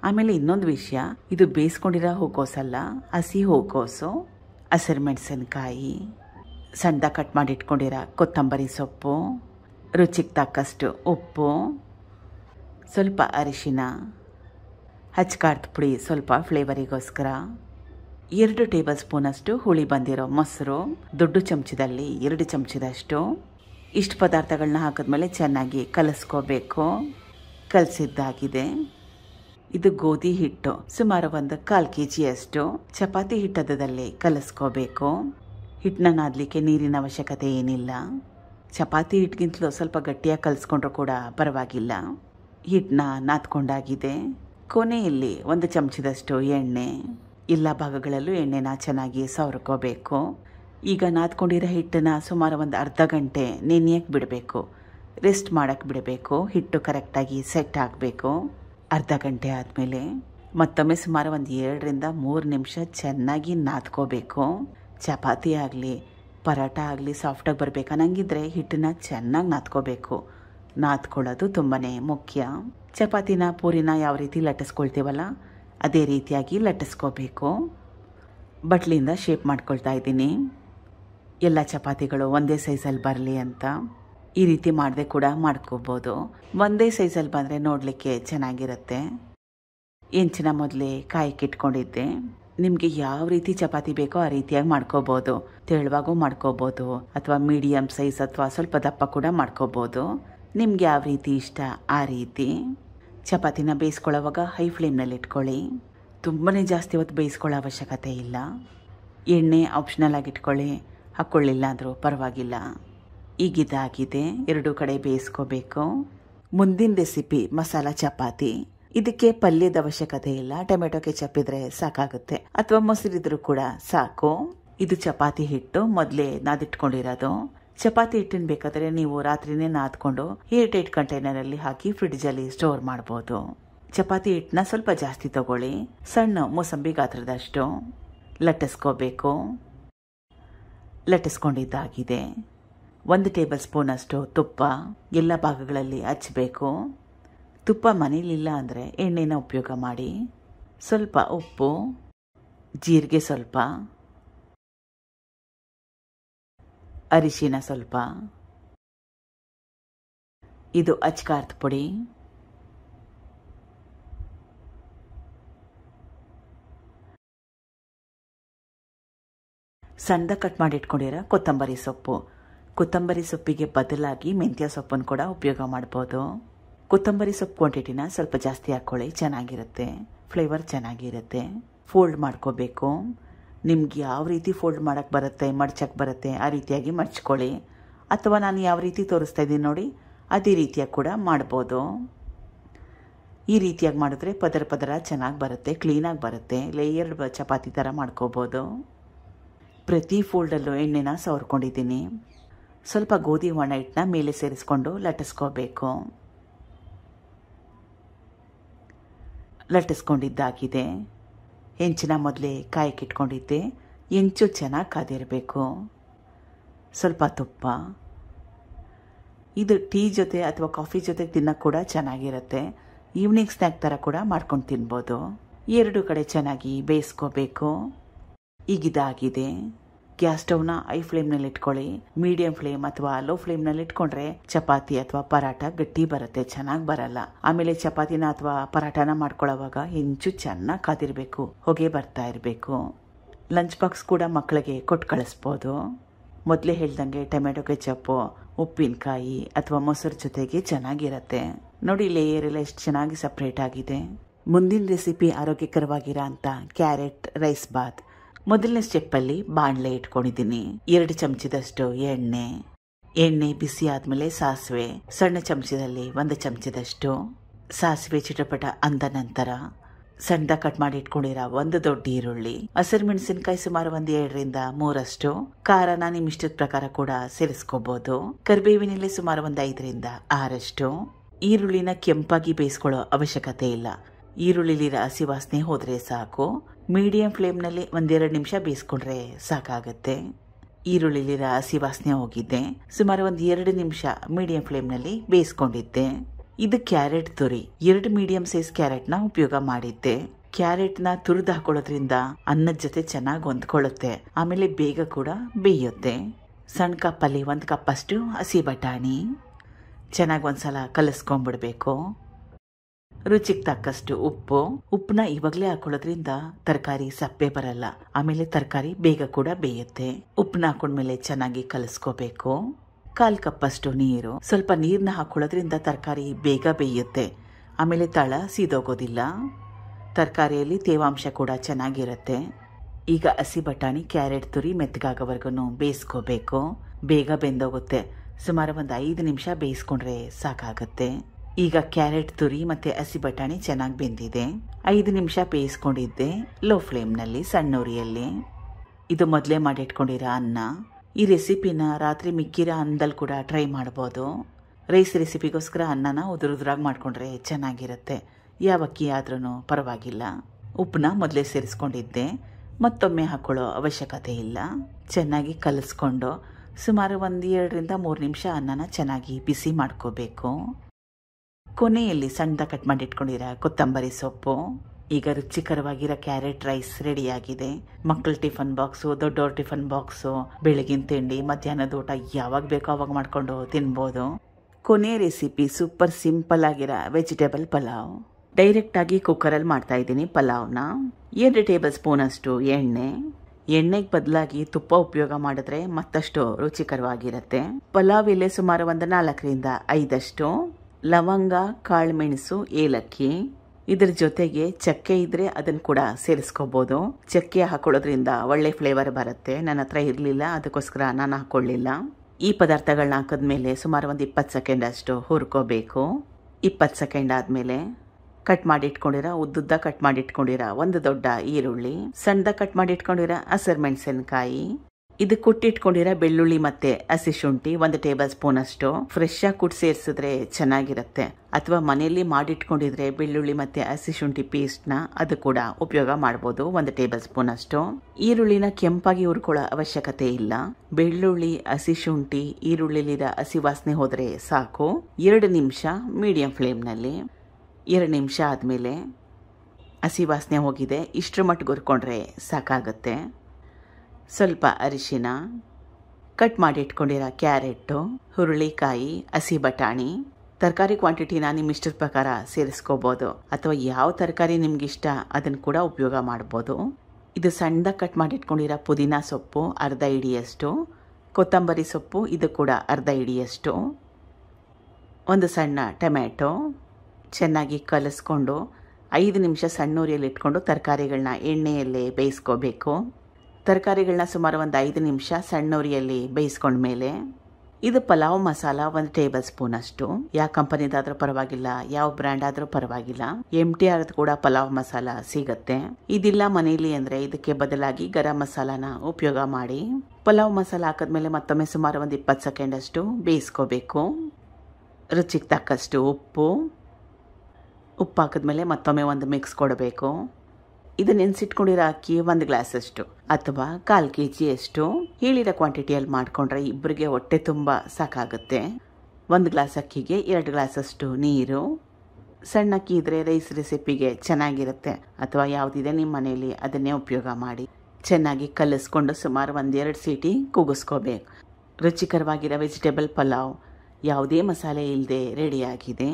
ಆಮೇಲೆ ಇನ್ನೊಂದು ವಿಷಯ ಇದು ಬೇಯಿಸ್ಕೊಂಡಿರೋ ಹೂಕೋಸಲ್ಲ ಹಸಿ ಹೂಕೋಸು ಹಸಿರು ಮೆಣಸಿನ್ಕಾಯಿ ಸಣ್ಣದ ಕಟ್ ಮಾಡಿ ಇಟ್ಕೊಂಡಿರೋ ಕೊತ್ತಂಬರಿ ಸೊಪ್ಪು ರುಚಿಗೆ ತಕ್ಕಷ್ಟು ಉಪ್ಪು ಸ್ವಲ್ಪ ಅರಿಶಿನ ಹಚ್ಕಾರ್ದ ಪುಡಿ ಸ್ವಲ್ಪ ಫ್ಲೇವರಿಗೋಸ್ಕರ ಎರಡು ಟೇಬಲ್ ಸ್ಪೂನಷ್ಟು ಹುಳಿ ಬಂದಿರೋ ಮೊಸರು ದೊಡ್ಡ ಚಮಚದಲ್ಲಿ ಎರಡು ಚಮಚದಷ್ಟು ಇಷ್ಟು ಪದಾರ್ಥಗಳನ್ನ ಹಾಕಿದ್ಮೇಲೆ ಚೆನ್ನಾಗಿ ಕಲಿಸ್ಕೋಬೇಕು ಕಲಸಿದ್ದಾಗಿದೆ ಇದು ಗೋಧಿ ಹಿಟ್ಟು ಸುಮಾರು ಒಂದು ಕಾಲ್ ಕೆ ಜಿಯಷ್ಟು ಚಪಾತಿ ಹಿಟ್ಟದದಲ್ಲಿ ಕಲಸ್ಕೋಬೇಕು ಹಿಟ್ಟನ್ನ ನಾದಲಿಕ್ಕೆ ನೀರಿನ ಅವಶ್ಯಕತೆ ಏನಿಲ್ಲ ಚಪಾತಿ ಹಿಟ್ಟಿಗಿಂತಲೂ ಸ್ವಲ್ಪ ಗಟ್ಟಿಯಾಗಿ ಕಲಿಸ್ಕೊಂಡ್ರು ಕೂಡ ಪರವಾಗಿಲ್ಲ ಹಿಟ್ಟನ್ನ ನಾದ್ಕೊಂಡಾಗಿದೆ ಕೊನೆಯಲ್ಲಿ ಒಂದು ಚಮಚದಷ್ಟು ಎಣ್ಣೆ ಎಲ್ಲ ಭಾಗಗಳಲ್ಲೂ ಎಣ್ಣೆನ ಚೆನ್ನಾಗಿ ಸವರ್ಕೋಬೇಕು ಈಗ ನಾದ್ಕೊಂಡಿರೋ ಹಿಟ್ಟನ್ನ ಸುಮಾರು ಒಂದು ಅರ್ಧ ಗಂಟೆ ನೆನೆಯಕ್ಕೆ ಬಿಡಬೇಕು ರೆಸ್ಟ್ ಮಾಡೋಕ್ಕೆ ಬಿಡಬೇಕು ಹಿಟ್ಟು ಕರೆಕ್ಟಾಗಿ ಸೆಟ್ ಆಗಬೇಕು ಅರ್ಧ ಗಂಟೆ ಆದಮೇಲೆ ಮತ್ತೊಮ್ಮೆ ಸುಮಾರು ಒಂದು ಎರಡರಿಂದ ಮೂರು ನಿಮಿಷ ಚೆನ್ನಾಗಿ ನಾದ್ಕೋಬೇಕು ಚಪಾತಿ ಆಗಲಿ ಪರಾಟ ಆಗಲಿ ಸಾಫ್ಟಾಗಿ ಬರಬೇಕು ಅನ್ನಂಗಿದ್ರೆ ಹಿಟ್ಟನ್ನ ಚೆನ್ನಾಗಿ ನಾದ್ಕೋಬೇಕು ನಾದ್ಕೊಳ್ಳೋದು ತುಂಬಾ ಮುಖ್ಯ ಚಪಾತಿನ ಪೂರಿನ ಯಾವ ರೀತಿ ಲಟ್ಟಿಸ್ಕೊಳ್ತೀವಲ್ಲ ಅದೇ ರೀತಿಯಾಗಿ ಲಟ್ಟಿಸ್ಕೋಬೇಕು ಬಟ್ಲಿಂದ ಶೇಪ್ ಮಾಡ್ಕೊಳ್ತಾ ಇದ್ದೀನಿ ಎಲ್ಲ ಚಪಾತಿಗಳು ಒಂದೇ ಸೈಜಲ್ಲಿ ಬರಲಿ ಅಂತ ಈ ರೀತಿ ಮಾಡದೆ ಕೂಡ ಮಾಡ್ಕೋಬೋದು ಒಂದೇ ಸೈಜಲ್ಲಿ ಬಂದರೆ ನೋಡಲಿಕ್ಕೆ ಚೆನ್ನಾಗಿರುತ್ತೆ ಹೆಂಚಿನ ಮೊದಲೇ ಕಾಯಿ ನಿಮಗೆ ಯಾವ ರೀತಿ ಚಪಾತಿ ಬೇಕೋ ಆ ರೀತಿಯಾಗಿ ಮಾಡ್ಕೋಬೋದು ತೆಳುವಾಗೂ ಮಾಡ್ಕೋಬೋದು ಅಥವಾ ಮೀಡಿಯಮ್ ಸೈಜ್ ಅಥವಾ ಸ್ವಲ್ಪ ದಪ್ಪ ಕೂಡ ಮಾಡ್ಕೋಬೋದು ನಿಮ್ಗೆ ಯಾವ ರೀತಿ ಇಷ್ಟ ಆ ರೀತಿ ಚಪಾತಿನ ಬೇಯಿಸ್ಕೊಳ್ಳೋವಾಗ ಹೈ ಫ್ಲೇಮ್ನಲ್ಲಿ ಇಟ್ಕೊಳ್ಳಿ ತುಂಬಾ ಜಾಸ್ತಿ ಹೊತ್ತು ಬೇಯಿಸ್ಕೊಳ್ಳೋ ಅವಶ್ಯಕತೆ ಇಲ್ಲ ಎಣ್ಣೆ ಆಪ್ಷನಲ್ ಆಗಿ ಇಟ್ಕೊಳ್ಳಿ ಹಾಕ್ಕೊಳ್ಳಿಲ್ಲ ಅಂದರೂ ಪರವಾಗಿಲ್ಲ ಈಗಿದಾಗಿದೆ ಎರಡು ಕಡೆ ಬೇಯಿಸ್ಕೋಬೇಕು ಮುಂದಿನ ರೆಸಿಪಿ ಮಸಾಲ ಚಪಾತಿ ಇದಕ್ಕೆ ಪಲ್ಯದ ಅವಶ್ಯಕತೆ ಇಲ್ಲ ಟೊಮೆಟೊ ಕೆಚಪ್ ಇದ್ರೆ ಸಾಕಾಗುತ್ತೆ ಅಥವಾ ಮೊಸರಿದ್ರು ಕೂಡ ಸಾಕು ಇದು ಚಪಾತಿ ಹಿಟ್ಟು ಮೊದಲೇ ನಾದಿಟ್ಕೊಂಡಿರೋದು ಚಪಾತಿ ಹಿಟ್ಟಿನ ಬೇಕಾದ್ರೆ ನೀವು ರಾತ್ರಿನೇ ನಾದ್ಕೊಂಡು ಏರ್ ಟೈಟ್ ಕಂಟೈನರ್ ಅಲ್ಲಿ ಹಾಕಿ ಫ್ರಿಡ್ಜ್ ಅಲ್ಲಿ ಸ್ಟೋರ್ ಮಾಡಬಹುದು ಚಪಾತಿ ಹಿಟ್ಟನ್ನ ಸ್ವಲ್ಪ ಜಾಸ್ತಿ ತಗೊಳ್ಳಿ ಸಣ್ಣ ಮೂಸಂಬಿ ಗಾತ್ರದಷ್ಟು ಲಟ್ಟಿಸ್ಕೋಬೇಕು ಲಟ್ಟಿಸ್ಕೊಂಡಿದ್ದಾಗಿದೆ ಒಂದು ಟೇಬಲ್ ಸ್ಪೂನಷ್ಟು ತುಪ್ಪ ಎಲ್ಲ ಭಾಗಗಳಲ್ಲಿ ಹಚ್ಚಬೇಕು ತುಪ್ಪ ಮನೇಲಿಲ್ಲ ಅಂದರೆ ಎಣ್ಣೆನ ಉಪಯೋಗ ಮಾಡಿ ಸ್ವಲ್ಪ ಉಪ್ಪು ಜೀರಿಗೆ ಸ್ವಲ್ಪ ಅರಿಶಿನ ಸ್ವಲ್ಪ ಇದು ಅಚ್ಕಾರದ ಪುಡಿ ಸಣ್ಣದ ಕಟ್ ಇಟ್ಕೊಂಡಿರೋ ಕೊತ್ತಂಬರಿ ಸೊಪ್ಪು ಕೊತ್ತಂಬರಿ ಸೊಪ್ಪಿಗೆ ಬದಲಾಗಿ ಮೆಂತ್ಯ ಸೊಪ್ಪನ್ನು ಕೂಡ ಉಪಯೋಗ ಮಾಡ್ಬೋದು ಕೊತ್ತಂಬರಿ ಸೊಪ್ಪು ಕ್ವಾಂಟಿಟಿನ ಸ್ವಲ್ಪ ಜಾಸ್ತಿ ಹಾಕ್ಕೊಳ್ಳಿ ಚೆನ್ನಾಗಿರುತ್ತೆ ಫ್ಲೇವರ್ ಚೆನ್ನಾಗಿರುತ್ತೆ ಫೋಲ್ಡ್ ಮಾಡ್ಕೋಬೇಕು ನಿಮ್ಗೆ ಯಾವ ರೀತಿ ಫೋಲ್ಡ್ ಮಾಡೋಕ್ಕೆ ಬರುತ್ತೆ ಮಡ್ಚಕ್ಕೆ ಬರುತ್ತೆ ಆ ರೀತಿಯಾಗಿ ಮಡ್ಚ್ಕೊಳ್ಳಿ ಅಥವಾ ನಾನು ಯಾವ ರೀತಿ ತೋರಿಸ್ತಾ ಇದ್ದೀನಿ ನೋಡಿ ಅದೇ ರೀತಿಯಾಗಿ ಕೂಡ ಮಾಡ್ಬೋದು ಈ ರೀತಿಯಾಗಿ ಮಾಡಿದ್ರೆ ಪದರ ಪದರ ಚೆನ್ನಾಗಿ ಬರುತ್ತೆ ಕ್ಲೀನಾಗಿ ಬರುತ್ತೆ ಲೇಯರ್ಡ್ ಚಪಾತಿ ಥರ ಮಾಡ್ಕೋಬೋದು ಪ್ರತಿ ಫೋಲ್ಡಲ್ಲೂ ಎಣ್ಣೆನ ಸವರ್ಕೊಂಡಿದ್ದೀನಿ ಸ್ವಲ್ಪ ಗೋಧಿ ಒಣ ಹಿಟ್ಟನ್ನ ಮೇಲೆ ಸೇರಿಸ್ಕೊಂಡು ಲಟ್ಟಿಸ್ಕೋಬೇಕು ಲಟ್ಟಿಸ್ಕೊಂಡಿದ್ದಾಗಿದೆ ಹೆಂಚಿನ ಮೊದಲೇ ಕಾಯಕ್ಕಿಟ್ಕೊಂಡಿದ್ದೆ ಹೆಂಚು ಚೆನ್ನಾಗಿ ಕಾದಿರಬೇಕು ಸ್ವಲ್ಪ ತುಪ್ಪ ಇದು ಟೀ ಜೊತೆ ಅಥವಾ ಕಾಫಿ ಜೊತೆ ತಿನ್ನೋಕ್ಕೆ ಕೂಡ ಚೆನ್ನಾಗಿರುತ್ತೆ ಈವ್ನಿಂಗ್ ಸ್ನ್ಯಾಕ್ ಥರ ಕೂಡ ಮಾಡ್ಕೊಂಡು ತಿನ್ಬೋದು ಎರಡು ಕಡೆ ಚೆನ್ನಾಗಿ ಬೇಯಿಸ್ಕೋಬೇಕು ಈಗಿದಾಗಿದೆ ಗ್ಯಾಸ್ ಸ್ಟವ್ನ ಐ ಫ್ಲೇಮ್ನಲ್ಲಿ ಇಟ್ಕೊಳ್ಳಿ ಮೀಡಿಯಂ ಫ್ಲೇಮ್ ಅಥವಾ ಲೋ ಫ್ಲೇಮ್ನಲ್ಲಿ ಇಟ್ಕೊಂಡ್ರೆ ಚಪಾತಿ ಅಥವಾ ಪರಾಟ ಗಟ್ಟಿ ಬರುತ್ತೆ ಚೆನ್ನಾಗಿ ಬರಲ್ಲ ಆಮೇಲೆ ಚಪಾತಿನ ಅಥವಾ ಪರಾಟನ ಮಾಡ್ಕೊಳ್ಳೋವಾಗ ಹೆಂಚು ಚೆನ್ನಾಗಿ ಕಾದಿರಬೇಕು ಹೊಗೆ ಬರ್ತಾ ಇರಬೇಕು ಲಂಚ್ ಬಾಕ್ಸ್ ಕೂಡ ಮಕ್ಕಳಿಗೆ ಕೊಟ್ಟು ಕಳಿಸ್ಬೋದು ಮೊದಲೇ ಹೇಳ್ದಂಗೆ ಟೊಮೆಟೊ ಕೆಚಪ್ಪು ಉಪ್ಪಿನಕಾಯಿ ಅಥವಾ ಮೊಸರು ಜೊತೆಗೆ ಚೆನ್ನಾಗಿರತ್ತೆ ನೋಡಿ ಲೇಯರ್ ಎಲ್ಲ ಎಷ್ಟು ಚೆನ್ನಾಗಿ ಸಪ್ರೇಟ್ ಆಗಿದೆ ಮುಂದಿನ ರೆಸಿಪಿ ಆರೋಗ್ಯಕರವಾಗಿರೋ ಅಂತ ಕ್ಯಾರೆಟ್ ರೈಸ್ ಬಾತ್ ಮೊದಲನೇ ಸ್ಟೆಪ್ಪಲ್ಲಿ ಬಾಣಲೆ ಇಟ್ಕೊಂಡಿದ್ದೀನಿ ಎರಡು ಚಮಚದಷ್ಟು ಎಣ್ಣೆ ಎಣ್ಣೆ ಬಿಸಿ ಆದಮೇಲೆ ಸಾಸಿವೆ ಸಣ್ಣ ಚಮಚದಲ್ಲಿ ಒಂದು ಚಮಚದಷ್ಟು ಸಾಸಿವೆ ಚಿಟಪಟ ಅಂದ ನಂತರ ಸಣ್ಣದ ಕಟ್ ಮಾಡಿ ಇಟ್ಕೊಂಡಿರೋ ಒಂದು ದೊಡ್ಡ ಈರುಳ್ಳಿ ಹಸಿರು ಮೆಣಸಿನಕಾಯಿ ಸುಮಾರು ಒಂದ್ ಎರಡರಿಂದ ಮೂರಷ್ಟು ಖಾರನ ನಿಮ್ಮ ಇಷ್ಟದ ಪ್ರಕಾರ ಕೂಡ ಸೇರಿಸ್ಕೋಬಹುದು ಕರಿಬೇವಿನಲ್ಲಿ ಸುಮಾರು ಒಂದ್ ಐದರಿಂದ ಆರಷ್ಟು ಈರುಳ್ಳಿನ ಕೆಂಪಾಗಿ ಬೇಯಿಸ್ಕೊಳ್ಳೋ ಅವಶ್ಯಕತೆ ಇಲ್ಲ ಈರುಳ್ಳಿಲಿರ ರಾಸಿ ವಾಸನೆ ಹೋದರೆ ಸಾಕು ಮೀಡಿಯಂ ಫ್ಲೇಮ್ನಲ್ಲಿ ಒಂದೆರಡು ನಿಮಿಷ ಬೇಯಿಸ್ಕೊಂಡ್ರೆ ಸಾಕಾಗುತ್ತೆ ಈರುಳ್ಳಿಲಿ ರಾಸಿ ವಾಸನೆ ಹೋಗಿದ್ದೆ ಸುಮಾರು ಒಂದು ಎರಡು ನಿಮಿಷ ಮೀಡಿಯಂ ಫ್ಲೇಮ್ನಲ್ಲಿ ಬೇಯಿಸ್ಕೊಂಡಿದ್ದೆ ಇದು ಕ್ಯಾರೆಟ್ ತುರಿ ಎರಡು ಮೀಡಿಯಂ ಸೈಜ್ ಕ್ಯಾರೆಟ್ನ ಉಪಯೋಗ ಮಾಡಿದ್ದೆ ಕ್ಯಾರೆಟ್ನ ತುರಿದು ಹಾಕೊಳ್ಳೋದ್ರಿಂದ ಅನ್ನದ ಜೊತೆ ಚೆನ್ನಾಗಿ ಹೊಂದ್ಕೊಳ್ಳುತ್ತೆ ಆಮೇಲೆ ಬೇಗ ಕೂಡ ಬೇಯುತ್ತೆ ಸಣ್ಣ ಕಪ್ಪಲ್ಲಿ ಒಂದು ಕಪ್ಪಷ್ಟು ಹಸಿ ಬಟಾಣಿ ಚೆನ್ನಾಗಿ ಒಂದ್ಸಲ ಕಲಿಸ್ಕೊಂಡ್ಬಿಡ್ಬೇಕು ರುಚಿಗೆ ತಕ್ಕಷ್ಟು ಉಪ್ಪು ಉಪ್ಪನ್ನ ಇವಾಗಲೇ ಹಾಕೊಳ್ಳೋದ್ರಿಂದ ತರಕಾರಿ ಸಪ್ಪೆ ಬರಲ್ಲ ಆಮೇಲೆ ತರಕಾರಿ ಬೇಗ ಕೂಡ ಬೇಯುತ್ತೆ ಉಪ್ಪನ್ನ ಹಾಕೊಂಡ್ಮೇಲೆ ಚೆನ್ನಾಗಿ ಕಲಸ್ಕೋಬೇಕು ಕಾಲ್ ಕಪ್ಪಷ್ಟು ನೀರು ಸ್ವಲ್ಪ ನೀರನ್ನ ಹಾಕೊಳ್ಳೋದ್ರಿಂದ ತರಕಾರಿ ಬೇಗ ಬೇಯುತ್ತೆ ಆಮೇಲೆ ತಳ ಸೀದೋಗೋದಿಲ್ಲ ತರಕಾರಿಯಲ್ಲಿ ತೇವಾಂಶ ಕೂಡ ಚೆನ್ನಾಗಿರುತ್ತೆ ಈಗ ಹಸಿ ಬಟಾಣಿ ಕ್ಯಾರೆಟ್ ತುರಿ ಮೆತ್ತಗಾಗೋವರೆಗೂ ಬೇಯಿಸ್ಕೋಬೇಕು ಬೇಗ ಬೆಂದೋಗುತ್ತೆ ಸುಮಾರು ಒಂದು ಐದು ನಿಮಿಷ ಬೇಯಿಸ್ಕೊಂಡ್ರೆ ಸಾಕಾಗುತ್ತೆ ಈಗ ಕ್ಯಾರೆಟ್ ತುರಿ ಮತ್ತು ಹಸಿ ಬಟಾಣಿ ಚೆನ್ನಾಗಿ ಬೆಂದಿದೆ ಐದು ನಿಮಿಷ ಬೇಯಿಸ್ಕೊಂಡಿದ್ದೆ ಲೋ ಫ್ಲೇಮ್ನಲ್ಲಿ ಸಣ್ಣ ಉರಿಯಲ್ಲಿ ಇದು ಮೊದಲೇ ಮಾಡಿಟ್ಕೊಂಡಿರೋ ಅನ್ನ ಈ ರೆಸಿಪಿನ ರಾತ್ರಿ ಮಿಕ್ಕಿರೋ ಅನ್ನದಲ್ಲಿ ಕೂಡ ಟ್ರೈ ಮಾಡ್ಬೋದು ರೈಸ್ ರೆಸಿಪಿಗೋಸ್ಕರ ಅನ್ನನ ಉದುರುದ್ರಾಗಿ ಮಾಡಿಕೊಂಡ್ರೆ ಚೆನ್ನಾಗಿರುತ್ತೆ ಯಾವ ಅಕ್ಕಿ ಆದ್ರೂ ಪರವಾಗಿಲ್ಲ ಉಪ್ಪನ್ನ ಮೊದಲೇ ಸೇರಿಸ್ಕೊಂಡಿದ್ದೆ ಮತ್ತೊಮ್ಮೆ ಹಾಕೊಳ್ಳೋ ಅವಶ್ಯಕತೆ ಇಲ್ಲ ಚೆನ್ನಾಗಿ ಕಲಸ್ಕೊಂಡು ಸುಮಾರು ಒಂದು ಎರಡರಿಂದ ಮೂರು ನಿಮಿಷ ಅನ್ನನ ಚೆನ್ನಾಗಿ ಬಿಸಿ ಮಾಡ್ಕೋಬೇಕು ಕೊನೆಯಲ್ಲಿ ಸಣ್ಣ ಕಟ್ ಮಾಡಿ ಇಟ್ಕೊಂಡಿರೋ ಕೊತ್ತಂಬರಿ ಸೊಪ್ಪು ಈಗ ರುಚಿಕರವಾಗಿರೋ ಕ್ಯಾರೆಟ್ ರೈಸ್ ರೆಡಿಯಾಗಿದೆ ಮಕ್ಕಳ ಟಿಫನ್ ಬಾಕ್ಸು ದೊಡ್ಡವ್ರ ಟಿಫನ್ ಬಾಕ್ಸು ಬೆಳಗಿನ ತಿಂಡಿ ಮಧ್ಯಾಹ್ನದ ಊಟ ಯಾವಾಗ ಬೇಕೋ ಅವಾಗ ಮಾಡಿಕೊಂಡು ತಿನ್ಬೋದು ಕೊನೆ ರೆಸಿಪಿ ಸೂಪರ್ ಸಿಂಪಲ್ ಆಗಿರೋ ವೆಜಿಟೇಬಲ್ ಪಲಾವ್ ಡೈರೆಕ್ಟಾಗಿ ಕುಕ್ಕರಲ್ಲಿ ಮಾಡ್ತಾ ಇದ್ದೀನಿ ಪಲಾವ್ನ ಎರಡು ಟೇಬಲ್ ಸ್ಪೂನ್ ಅಷ್ಟು ಎಣ್ಣೆ ಎಣ್ಣೆಗೆ ಬದಲಾಗಿ ತುಪ್ಪ ಉಪಯೋಗ ಮಾಡಿದ್ರೆ ಮತ್ತಷ್ಟು ರುಚಿಕರವಾಗಿರುತ್ತೆ ಪಲಾವ್ ಇಲ್ಲೇ ಸುಮಾರು ಒಂದು ನಾಲ್ಕರಿಂದ ಐದಷ್ಟು ಲವಂಗ ಕಾಳುಮೆಣಸು ಏಲಕ್ಕಿ ಇದರ ಜೊತೆಗೆ ಚಕ್ಕೆ ಇದ್ರೆ ಅದನ್ನ ಕೂಡ ಸೇರಿಸ್ಕೋಬಹುದು ಚಕ್ಕೆ ಹಾಕೊಳ್ಳೋದ್ರಿಂದ ಒಳ್ಳೆ ಫ್ಲೇವರ್ ಬರುತ್ತೆ ನನ್ನ ಹತ್ರ ಇರಲಿಲ್ಲ ಅದಕ್ಕೋಸ್ಕರ ನಾನು ಹಾಕೊಳ್ಳಿಲ್ಲ ಈ ಪದಾರ್ಥಗಳನ್ನ ಹಾಕಿದ್ಮೇಲೆ ಸುಮಾರು ಒಂದು ಇಪ್ಪತ್ತು ಸೆಕೆಂಡ್ ಅಷ್ಟು ಹುರ್ಕೋಬೇಕು ಇಪ್ಪತ್ತು ಸೆಕೆಂಡ್ ಆದ್ಮೇಲೆ ಕಟ್ ಮಾಡಿ ಇಟ್ಕೊಂಡಿರೋ ಉದ್ದುದ್ದ ಕಟ್ ಮಾಡಿ ಇಟ್ಕೊಂಡಿರೋ ಒಂದು ದೊಡ್ಡ ಈರುಳ್ಳಿ ಸಣ್ಣದ ಕಟ್ ಮಾಡಿ ಇಟ್ಕೊಂಡಿರ ಹಸಿರು ಮೆಣಸಿನಕಾಯಿ ಇದು ಕುಟ್ಟಿಟ್ಕೊಂಡಿರೋ ಬೆಳ್ಳುಳ್ಳಿ ಮತ್ತೆ ಹಸಿ ಶುಂಠಿ ಒಂದು ಟೇಬಲ್ ಸ್ಪೂನ್ ಅಷ್ಟು ಫ್ರೆಶ್ ಆಗಿ ಕುಟ್ ಸೇರಿಸಿದ್ರೆ ಚೆನ್ನಾಗಿರುತ್ತೆ ಅಥವಾ ಮನೆಯಲ್ಲಿ ಮಾಡಿಟ್ಕೊಂಡಿದ್ರೆ ಬೆಳ್ಳುಳ್ಳಿ ಮತ್ತೆ ಹಸಿ ಶುಂಠಿ ಪೇಸ್ಟ್ ನ ಅದು ಕೂಡ ಉಪಯೋಗ ಮಾಡಬಹುದು ಒಂದು ಟೇಬಲ್ ಸ್ಪೂನ್ ಅಷ್ಟು ಈರುಳ್ಳಿನ ಕೆಂಪಾಗಿ ಹುರ್ಕೊಳ್ಳೋ ಅವಶ್ಯಕತೆ ಇಲ್ಲ ಬೆಳ್ಳುಳ್ಳಿ ಹಸಿ ಶುಂಠಿ ಈರುಳ್ಳಿಲಿರೋ ಹಸಿ ವಾಸನೆ ಹೋದ್ರೆ ಸಾಕು ಎರಡು ನಿಮಿಷ ಮೀಡಿಯಂ ಫ್ಲೇಮ್ ನಲ್ಲಿ ಎರಡು ನಿಮಿಷ ಆದಮೇಲೆ ಹಸಿ ವಾಸನೆ ಹೋಗಿದೆ ಇಷ್ಟರ ಮಟ್ಟಿಗೆ ಹುರ್ಕೊಂಡ್ರೆ ಸಾಕಾಗುತ್ತೆ ಸ್ವಲ್ಪ ಅರಿಶಿನ ಕಟ್ ಮಾಡಿಟ್ಕೊಂಡಿರೋ ಕ್ಯಾರೆಟು ಹುರುಳಿಕಾಯಿ ಹಸಿ ಬಟಾಣಿ ತರಕಾರಿ ಕ್ವಾಂಟಿಟಿನ ನಿಮ್ಮ ಇಷ್ಟದ ಪ್ರಕಾರ ಸೇರಿಸ್ಕೋಬೋದು ಅಥವಾ ಯಾವ ತರಕಾರಿ ನಿಮಗಿಷ್ಟ ಅದನ್ನು ಕೂಡ ಉಪಯೋಗ ಮಾಡ್ಬೋದು ಇದು ಸಣ್ಣದ ಕಟ್ ಮಾಡಿಟ್ಕೊಂಡಿರೋ ಪುದೀನ ಸೊಪ್ಪು ಅರ್ಧ ಇಡಿಯಷ್ಟು ಕೊತ್ತಂಬರಿ ಸೊಪ್ಪು ಇದು ಕೂಡ ಅರ್ಧ ಇಡಿಯಷ್ಟು ಒಂದು ಸಣ್ಣ ಟೊಮ್ಯಾಟೊ ಚೆನ್ನಾಗಿ ಕಲಸ್ಕೊಂಡು ಐದು ನಿಮಿಷ ಸಣ್ಣೂರಿಯಲ್ಲಿ ಇಟ್ಕೊಂಡು ತರಕಾರಿಗಳನ್ನ ಎಣ್ಣೆಯಲ್ಲೇ ಬೇಯಿಸ್ಕೋಬೇಕು ತರಕಾರಿಗಳನ್ನ ಸುಮಾರು ಒಂದು ಐದು ನಿಮಿಷ ಸಣ್ಣವರಿಯಲ್ಲಿ ಬೇಯಿಸ್ಕೊಂಡ್ಮೇಲೆ ಇದು ಪಲಾವ್ ಮಸಾಲ ಒಂದು ಟೇಬಲ್ ಸ್ಪೂನ್ ಅಷ್ಟು ಯಾವ ಕಂಪನಿದಾದ್ರೂ ಪರವಾಗಿಲ್ಲ ಯಾವ ಬ್ರ್ಯಾಂಡ್ ಆದ್ರೂ ಪರವಾಗಿಲ್ಲ ಎಮ್ ಟಿ ಆರ್ ಕೂಡ ಪಲಾವ್ ಮಸಾಲ ಸಿಗತ್ತೆ ಇದಿಲ್ಲ ಮನೆಯಲ್ಲಿ ಅಂದ್ರೆ ಇದಕ್ಕೆ ಬದಲಾಗಿ ಗರಂ ಮಸಾಲಾನ ಉಪಯೋಗ ಮಾಡಿ ಪಲಾವ್ ಮಸಾಲ ಹಾಕಿದ್ಮೇಲೆ ಮತ್ತೊಮ್ಮೆ ಸುಮಾರು ಒಂದು ಇಪ್ಪತ್ತು ಸೆಕೆಂಡ್ ಅಷ್ಟು ಬೇಯಿಸ್ಕೋಬೇಕು ರುಚಿಗೆ ತಕ್ಕಷ್ಟು ಉಪ್ಪು ಉಪ್ಪು ಹಾಕಿದ್ಮೇಲೆ ಮತ್ತೊಮ್ಮೆ ಒಂದು ಮಿಕ್ಸ್ ಕೊಡಬೇಕು ಇದು ನೆನೆಸಿಟ್ಕೊಂಡಿರೋ ಅಕ್ಕಿ ಒಂದು ಗ್ಲಾಸಷ್ಟು ಅಥವಾ ಕಾಲು ಕೆ ಜಿಯಷ್ಟು ಹೇಳಿದ ಕ್ವಾಂಟಿಟಿಯಲ್ಲಿ ಮಾಡಿಕೊಂಡ್ರೆ ಇಬ್ಬರಿಗೆ ಹೊಟ್ಟೆ ತುಂಬ ಸಾಕಾಗುತ್ತೆ ಒಂದು ಗ್ಲಾಸ್ ಅಕ್ಕಿಗೆ ಎರಡು ಗ್ಲಾಸಷ್ಟು ನೀರು ಸಣ್ಣ ಅಕ್ಕಿ ಇದ್ರೆ ರೈಸ್ ರೆಸಿಪಿಗೆ ಚೆನ್ನಾಗಿರುತ್ತೆ ಅಥವಾ ಯಾವುದಿದೆ ನಿಮ್ಮ ಮನೆಯಲ್ಲಿ ಅದನ್ನೇ ಉಪಯೋಗ ಮಾಡಿ ಚೆನ್ನಾಗಿ ಕಲಿಸ್ಕೊಂಡು ಸುಮಾರು ಒಂದೆರಡು ಸೀಟಿ ಕೂಗಿಸ್ಕೋಬೇಕು ರುಚಿಕರವಾಗಿರೋ ವೆಜಿಟೇಬಲ್ ಪಲಾವ್ ಯಾವುದೇ ಮಸಾಲೆ ಇಲ್ಲದೆ ರೆಡಿಯಾಗಿದೆ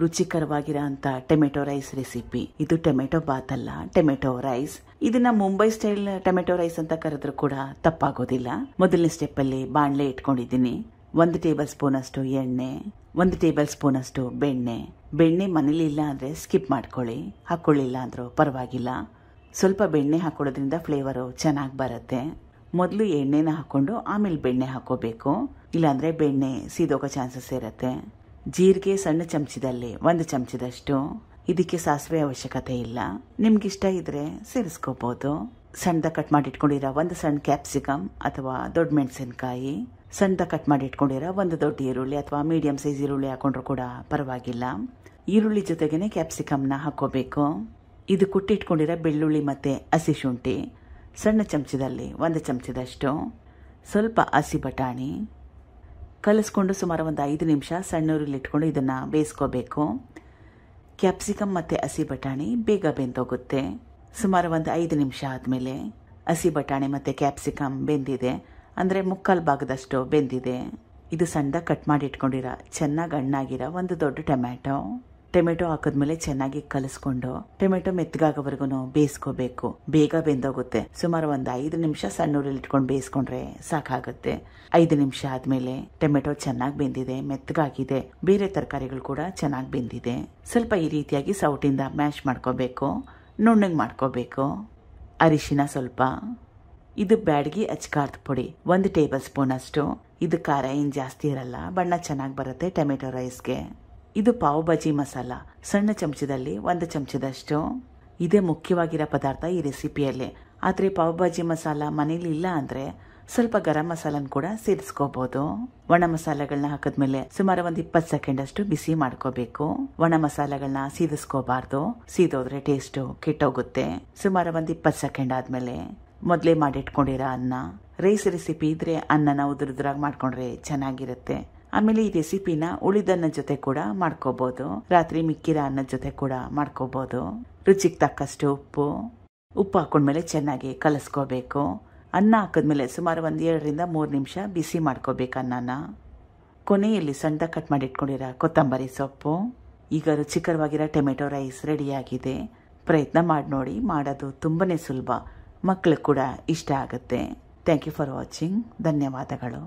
ರುಚಿಕರವಾಗಿರೋ ಟೊಮೆಟೊ ರೈಸ್ ರೆಸಿಪಿ ಇದು ಟೊಮೆಟೊ ಬಾತ್ ಅಲ್ಲ ಟೊಮೆಟೊ ರೈಸ್ ಇದನ್ನ ಮುಂಬೈ ಸ್ಟೈಲ್ ಟೊಮೆಟೊ ರೈಸ್ ಅಂತ ಕರೆದ್ರೂ ಕೂಡ ತಪ್ಪಾಗೋದಿಲ್ಲ ಮೊದಲನೇ ಸ್ಟೆಪ್ ಅಲ್ಲಿ ಬಾಣಲೆ ಇಟ್ಕೊಂಡಿದ್ದೀನಿ ಒಂದು ಟೇಬಲ್ ಸ್ಪೂನ್ ಅಷ್ಟು ಎಣ್ಣೆ ಒಂದು ಟೇಬಲ್ ಸ್ಪೂನ್ ಅಷ್ಟು ಬೆಣ್ಣೆ ಬೆಣ್ಣೆ ಮನೇಲಿ ಇಲ್ಲ ಅಂದ್ರೆ ಸ್ಕಿಪ್ ಮಾಡ್ಕೊಳ್ಳಿ ಹಾಕೊಳ್ಳಿಲ್ಲ ಅಂದ್ರೂ ಪರವಾಗಿಲ್ಲ ಸ್ವಲ್ಪ ಬೆಣ್ಣೆ ಹಾಕೊಳ್ಳೋದ್ರಿಂದ ಫ್ಲೇವರ್ ಚೆನ್ನಾಗಿ ಬರುತ್ತೆ ಮೊದಲು ಎಣ್ಣೆನ ಹಾಕೊಂಡು ಆಮೇಲೆ ಬೆಣ್ಣೆ ಹಾಕೋಬೇಕು ಇಲ್ಲಾಂದರೆ ಬೆಣ್ಣೆ ಸೀದೋಗೋ ಚಾನ್ಸಸ್ ಇರುತ್ತೆ ಜೀರಿಗೆ ಸಣ್ಣ ಚಮಚದಲ್ಲಿ ಒಂದು ಚಮಚದಷ್ಟು ಇದಕ್ಕೆ ಸಾಸಿವೆ ಅವಶ್ಯಕತೆ ಇಲ್ಲ ಇಷ್ಟ ಇದ್ರೆ ಸೇರಿಸ್ಕೋಬಹುದು ಸಣ್ಣದ ಕಟ್ ಮಾಡಿ ಇಟ್ಕೊಂಡಿರೋ ಒಂದು ಸಣ್ಣ ಕ್ಯಾಪ್ಸಿಕಮ್ ಅಥವಾ ದೊಡ್ಡ ಮೆಣಸಿನಕಾಯಿ ಸಣ್ಣದ ಕಟ್ ಮಾಡಿ ಇಟ್ಕೊಂಡಿರೋ ಒಂದು ದೊಡ್ಡ ಈರುಳ್ಳಿ ಅಥವಾ ಮೀಡಿಯಂ ಸೈಜ್ ಈರುಳ್ಳಿ ಹಾಕೊಂಡ್ರು ಕೂಡ ಪರವಾಗಿಲ್ಲ ಈರುಳ್ಳಿ ಜೊತೆಗೇನೆ ಕ್ಯಾಪ್ಸಿಕಮ್ನ ಹಾಕೋಬೇಕು ಇದು ಕುಟ್ಟಿಟ್ಕೊಂಡಿರೋ ಬೆಳ್ಳುಳ್ಳಿ ಮತ್ತೆ ಹಸಿ ಶುಂಠಿ ಸಣ್ಣ ಚಮಚದಲ್ಲಿ ಒಂದು ಚಮಚದಷ್ಟು ಸ್ವಲ್ಪ ಹಸಿ ಬಟಾಣಿ ಕಲಿಸ್ಕೊಂಡು ಸುಮಾರು ಒಂದು ಐದು ನಿಮಿಷ ಸಣ್ಣೂರಲ್ಲಿ ಇಟ್ಕೊಂಡು ಇದನ್ನು ಬೇಯಿಸ್ಕೋಬೇಕು ಕ್ಯಾಪ್ಸಿಕಮ್ ಮತ್ತು ಹಸಿ ಬಟಾಣಿ ಬೇಗ ಬೆಂದೋಗುತ್ತೆ ಸುಮಾರು ಒಂದು ಐದು ನಿಮಿಷ ಆದಮೇಲೆ ಹಸಿ ಬಟಾಣಿ ಮತ್ತು ಕ್ಯಾಪ್ಸಿಕಮ್ ಬೆಂದಿದೆ ಅಂದರೆ ಮುಕ್ಕಾಲು ಭಾಗದಷ್ಟು ಬೆಂದಿದೆ ಇದು ಸಣ್ಣದಾಗಿ ಕಟ್ ಮಾಡಿ ಇಟ್ಕೊಂಡಿರೋ ಚೆನ್ನಾಗಿ ಹಣ್ಣಾಗಿರೋ ಒಂದು ದೊಡ್ಡ ಟೊಮ್ಯಾಟೊ ಟೊಮೆಟೊ ಹಾಕಿದ್ಮೇಲೆ ಚೆನ್ನಾಗಿ ಕಲಿಸ್ಕೊಂಡು ಟೊಮೆಟೊ ಮೆತ್ತಗಾಗೋವರೆಗೂ ಬೇಯಿಸ್ಕೋಬೇಕು ಬೇಗ ಬೆಂದೋಗುತ್ತೆ ಸುಮಾರು ಒಂದು ಐದು ನಿಮಿಷ ಸಣ್ಣೂರಲ್ಲಿ ಇಟ್ಕೊಂಡು ಬೇಯಿಸ್ಕೊಂಡ್ರೆ ಸಾಕಾಗುತ್ತೆ ಐದು ನಿಮಿಷ ಆದ್ಮೇಲೆ ಟೊಮೆಟೊ ಚೆನ್ನಾಗಿ ಬೆಂದಿದೆ ಮೆತ್ತಗಾಗಿದೆ ಬೇರೆ ತರಕಾರಿಗಳು ಕೂಡ ಚೆನ್ನಾಗಿ ಬೆಂದಿದೆ ಸ್ವಲ್ಪ ಈ ರೀತಿಯಾಗಿ ಸೌಟಿಂದ ಮ್ಯಾಶ್ ಮಾಡ್ಕೋಬೇಕು ನುಣ್ಣಗೆ ಮಾಡ್ಕೋಬೇಕು ಅರಿಶಿನ ಸ್ವಲ್ಪ ಇದು ಬ್ಯಾಡಗಿ ಅಚ್ಕಾರದ ಪುಡಿ ಒಂದು ಟೇಬಲ್ ಸ್ಪೂನ್ ಅಷ್ಟು ಇದು ಖಾರ ಏನು ಜಾಸ್ತಿ ಇರಲ್ಲ ಬಣ್ಣ ಚೆನ್ನಾಗಿ ಬರುತ್ತೆ ಟೊಮೆಟೊ ರೈಸ್ಗೆ ಇದು ಪಾವ್ ಭಾಜಿ ಮಸಾಲ ಸಣ್ಣ ಚಮಚದಲ್ಲಿ ಒಂದು ಚಮಚದಷ್ಟು ಇದೇ ಮುಖ್ಯವಾಗಿರೋ ಪದಾರ್ಥ ಈ ರೆಸಿಪಿಯಲ್ಲಿ ಆದರೆ ಪಾವ್ ಭಾಜಿ ಮಸಾಲ ಮನೇಲಿ ಇಲ್ಲ ಅಂದರೆ ಸ್ವಲ್ಪ ಗರಂ ಮಸಾಲನ ಕೂಡ ಸೇರಿಸ್ಕೋಬಹುದು ಒಣ ಮಸಾಲೆಗಳನ್ನ ಹಾಕಿದ್ಮೇಲೆ ಸುಮಾರು ಒಂದ್ ಇಪ್ಪತ್ತು ಸೆಕೆಂಡ್ ಅಷ್ಟು ಬಿಸಿ ಮಾಡ್ಕೋಬೇಕು ಒಣ ಮಸಾಲೆಗಳನ್ನ ಸೀದಿಸ್ಕೋಬಾರ್ದು ಸೀದೋದ್ರೆ ಟೇಸ್ಟ್ ಕೆಟ್ಟೋಗುತ್ತೆ ಸುಮಾರು ಒಂದ್ ಇಪ್ಪತ್ತು ಸೆಕೆಂಡ್ ಆದ್ಮೇಲೆ ಮೊದಲೇ ಮಾಡಿಟ್ಕೊಂಡಿರೋ ಅನ್ನ ರೈಸ್ ರೆಸಿಪಿ ಇದ್ರೆ ಅನ್ನನ ಉದುರುದ್ರಾಗ ಮಾಡ್ಕೊಂಡ್ರೆ ಚೆನ್ನಾಗಿರುತ್ತೆ ಆಮೇಲೆ ಈ ರೆಸಿಪಿನ ಉಳಿದನ್ನ ಜೊತೆ ಕೂಡ ಮಾಡ್ಕೋಬಹುದು ರಾತ್ರಿ ಮಿಕ್ಕಿರ ಅನ್ನದ ಜೊತೆ ಕೂಡ ಮಾಡ್ಕೋಬಹುದು ರುಚಿಗೆ ತಕ್ಕಷ್ಟು ಉಪ್ಪು ಉಪ್ಪು ಹಾಕೊಂಡ್ಮೇಲೆ ಚೆನ್ನಾಗಿ ಕಲಸ್ಕೋಬೇಕು ಅನ್ನ ಹಾಕಿದ್ಮೇಲೆ ಸುಮಾರು ಒಂದು ಎರಡರಿಂದ ಮೂರು ನಿಮಿಷ ಬಿಸಿ ಮಾಡ್ಕೋಬೇಕು ಅನ್ನನ ಕೊನೆಯಲ್ಲಿ ಸಣ್ಣ ಕಟ್ ಮಾಡಿ ಇಟ್ಕೊಂಡಿರೋ ಕೊತ್ತಂಬರಿ ಸೊಪ್ಪು ಈಗ ರುಚಿಕರವಾಗಿರೋ ಟೊಮೆಟೊ ರೈಸ್ ರೆಡಿಯಾಗಿದೆ ಪ್ರಯತ್ನ ಮಾಡಿ ನೋಡಿ ಮಾಡೋದು ತುಂಬನೇ ಸುಲಭ ಮಕ್ಕಳು ಕೂಡ ಇಷ್ಟ ಆಗುತ್ತೆ ಥ್ಯಾಂಕ್ ಯು ಫಾರ್ ವಾಚಿಂಗ್ ಧನ್ಯವಾದಗಳು